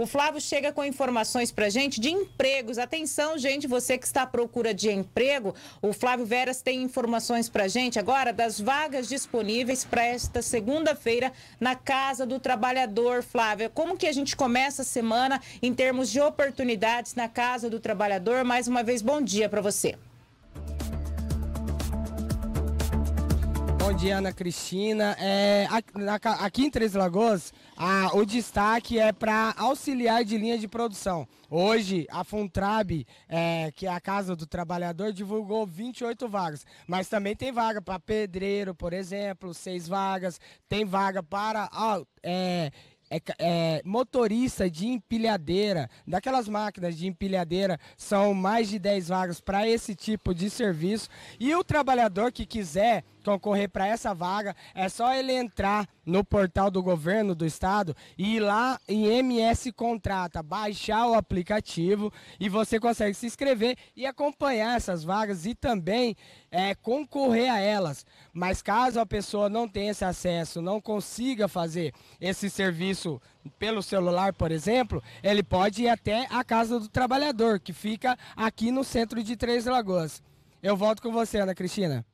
O Flávio chega com informações para gente de empregos. Atenção, gente, você que está à procura de emprego. O Flávio Veras tem informações para gente agora das vagas disponíveis para esta segunda-feira na Casa do Trabalhador. Flávio, como que a gente começa a semana em termos de oportunidades na Casa do Trabalhador? Mais uma vez, bom dia para você. Bom dia, Ana Cristina. É, aqui em Três Lagoas, a, o destaque é para auxiliar de linha de produção. Hoje, a Funtrab, é, que é a Casa do Trabalhador, divulgou 28 vagas, mas também tem vaga para pedreiro, por exemplo, seis vagas, tem vaga para. Ó, é, é, é, motorista de empilhadeira, daquelas máquinas de empilhadeira, são mais de 10 vagas para esse tipo de serviço. E o trabalhador que quiser concorrer então, para essa vaga, é só ele entrar no portal do governo do estado e ir lá em MS Contrata, baixar o aplicativo e você consegue se inscrever e acompanhar essas vagas e também é, concorrer a elas. Mas caso a pessoa não tenha esse acesso, não consiga fazer esse serviço pelo celular, por exemplo, ele pode ir até a Casa do Trabalhador, que fica aqui no centro de Três Lagoas. Eu volto com você, Ana Cristina.